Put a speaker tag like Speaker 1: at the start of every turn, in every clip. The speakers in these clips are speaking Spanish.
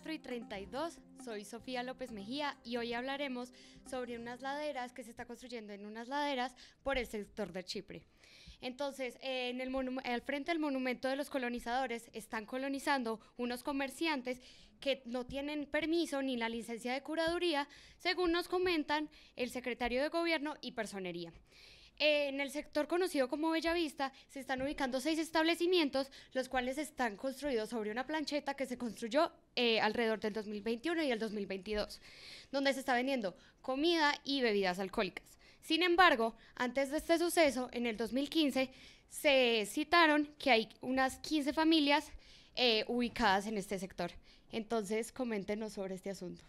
Speaker 1: 4 y 32. Soy Sofía López Mejía y hoy hablaremos sobre unas laderas que se está construyendo en unas laderas por el sector de Chipre. Entonces, en el al frente del monumento de los colonizadores están colonizando unos comerciantes que no tienen permiso ni la licencia de curaduría, según nos comentan el secretario de gobierno y personería. Eh, en el sector conocido como Bellavista se están ubicando seis establecimientos, los cuales están construidos sobre una plancheta que se construyó eh, alrededor del 2021 y el 2022, donde se está vendiendo comida y bebidas alcohólicas. Sin embargo, antes de este suceso, en el 2015, se citaron que hay unas 15 familias eh, ubicadas en este sector. Entonces, coméntenos sobre este asunto.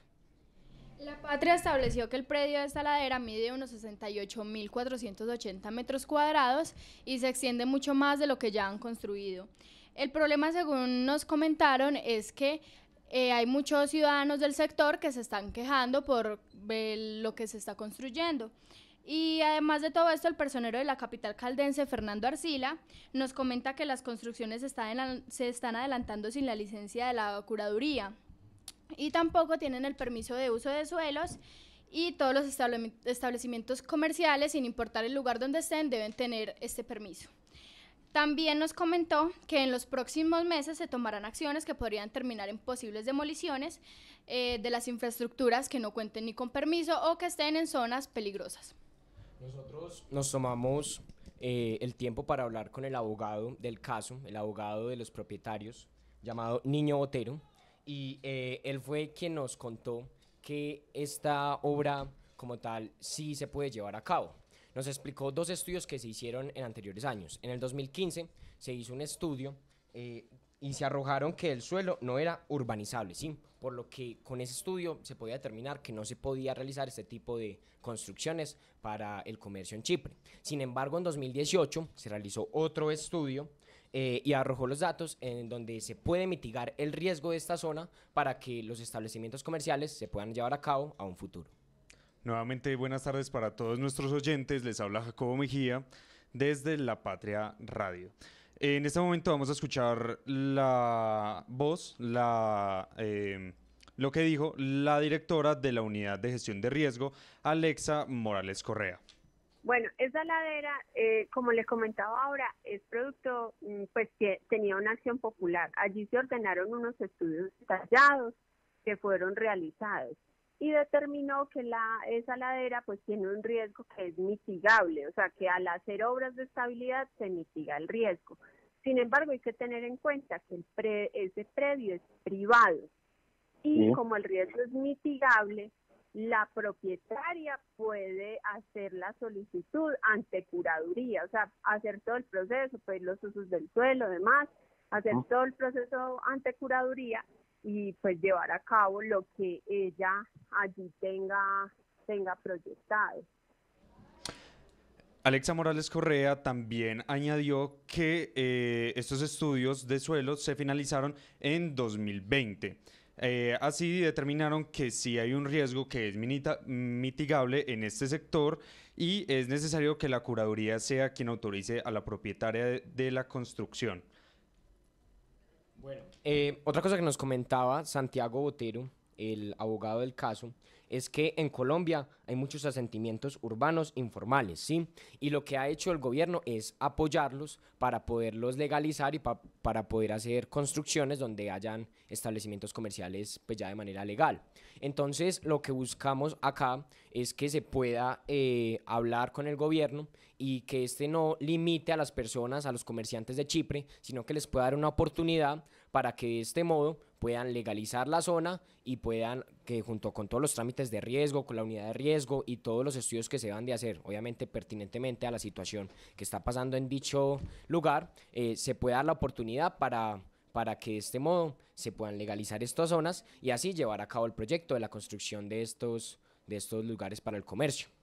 Speaker 2: La patria estableció que el predio de esta ladera mide unos 68.480 metros cuadrados y se extiende mucho más de lo que ya han construido. El problema, según nos comentaron, es que eh, hay muchos ciudadanos del sector que se están quejando por eh, lo que se está construyendo. Y además de todo esto, el personero de la capital caldense, Fernando Arcila, nos comenta que las construcciones se están adelantando sin la licencia de la curaduría y tampoco tienen el permiso de uso de suelos y todos los establecimientos comerciales, sin importar el lugar donde estén, deben tener este permiso. También nos comentó que en los próximos meses se tomarán acciones que podrían terminar en posibles demoliciones eh, de las infraestructuras que no cuenten ni con permiso o que estén en zonas peligrosas.
Speaker 3: Nosotros nos tomamos eh, el tiempo para hablar con el abogado del caso, el abogado de los propietarios, llamado Niño Botero y eh, él fue quien nos contó que esta obra como tal sí se puede llevar a cabo. Nos explicó dos estudios que se hicieron en anteriores años. En el 2015 se hizo un estudio eh, y se arrojaron que el suelo no era urbanizable, ¿sí? Por lo que con ese estudio se podía determinar que no se podía realizar este tipo de construcciones para el comercio en Chipre. Sin embargo, en 2018 se realizó otro estudio eh, y arrojó los datos en donde se puede mitigar el riesgo de esta zona para que los establecimientos comerciales se puedan llevar a cabo a un futuro.
Speaker 4: Nuevamente, buenas tardes para todos nuestros oyentes. Les habla Jacobo Mejía desde La Patria Radio. En este momento vamos a escuchar la voz, eh, lo que dijo la directora de la Unidad de Gestión de Riesgo, Alexa Morales Correa.
Speaker 5: Bueno, esa ladera, eh, como les comentaba ahora, es producto, mm, pues que tenía una acción popular. Allí se ordenaron unos estudios detallados que fueron realizados y determinó que la, esa ladera pues tiene un riesgo que es mitigable, o sea que al hacer obras de estabilidad se mitiga el riesgo. Sin embargo, hay que tener en cuenta que el ese predio es privado y como el riesgo es mitigable, la propietaria puede hacer la solicitud ante curaduría, o sea, hacer todo el proceso, pues los usos del suelo, demás, hacer todo el proceso ante curaduría y pues llevar a cabo lo que ella allí tenga, tenga proyectado.
Speaker 4: Alexa Morales Correa también añadió que eh, estos estudios de suelo se finalizaron en 2020. Eh, así determinaron que sí hay un riesgo que es mitigable en este sector y es necesario que la curaduría sea quien autorice a la propietaria de, la construcción. Bueno, eh, otra cosa que
Speaker 3: nos comentaba Santiago Botero, el abogado del caso, es que en Colombia hay muchos asentimientos urbanos informales, ¿sí? Y lo que ha hecho el gobierno es apoyarlos para poderlos legalizar y para poder hacer construcciones donde hayan establecimientos comerciales pues, ya de manera legal. Entonces lo que buscamos acá es que se pueda eh, hablar con el gobierno y que este no limite a las personas, a los comerciantes de Chipre, sino que les pueda dar una oportunidad para que de este modo puedan legalizar la zona y puedan que junto con todos los trámites de riesgo, con la unidad de riesgo y todos los estudios que se van de hacer, obviamente pertinentemente a la situación que está pasando en dicho lugar, eh, se pueda dar la oportunidad para, para que de este modo se puedan legalizar estas zonas y así llevar a cabo el proyecto de la construcción de estos, de estos lugares para el comercio.